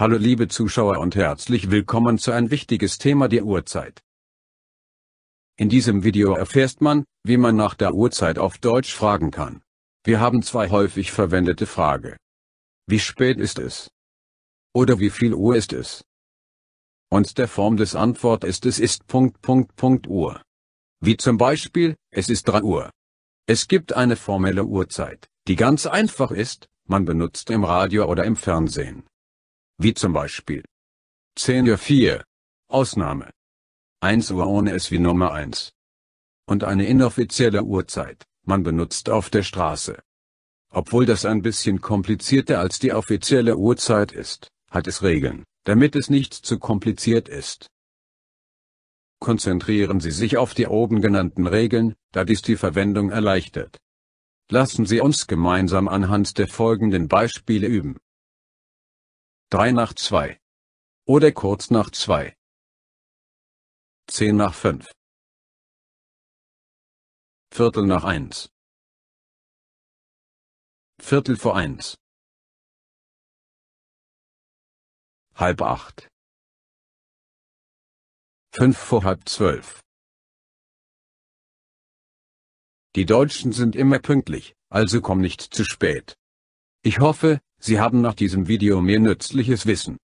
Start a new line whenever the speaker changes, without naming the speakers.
Hallo liebe Zuschauer und herzlich willkommen zu ein wichtiges Thema der Uhrzeit. In diesem Video erfährst man, wie man nach der Uhrzeit auf Deutsch fragen kann. Wir haben zwei häufig verwendete Frage. Wie spät ist es? Oder wie viel Uhr ist es? Und der Form des Antwort ist es ist Punkt Punkt Punkt Uhr. Wie zum Beispiel, es ist 3 Uhr. Es gibt eine formelle Uhrzeit, die ganz einfach ist, man benutzt im Radio oder im Fernsehen wie zum Beispiel 10 Uhr 4. Ausnahme. 1 Uhr ohne es wie Nummer 1. Und eine inoffizielle Uhrzeit, man benutzt auf der Straße. Obwohl das ein bisschen komplizierter als die offizielle Uhrzeit ist, hat es Regeln, damit es nicht zu kompliziert ist. Konzentrieren Sie sich auf die oben genannten Regeln, da dies die Verwendung erleichtert. Lassen Sie uns gemeinsam anhand der folgenden Beispiele üben. 3
nach 2. Oder kurz nach 2. 10 nach 5. Viertel nach 1. Viertel vor 1. Halb 8. 5 vor halb 12. Die Deutschen sind immer pünktlich, also komm nicht zu spät. Ich hoffe, Sie haben nach diesem Video mehr nützliches Wissen.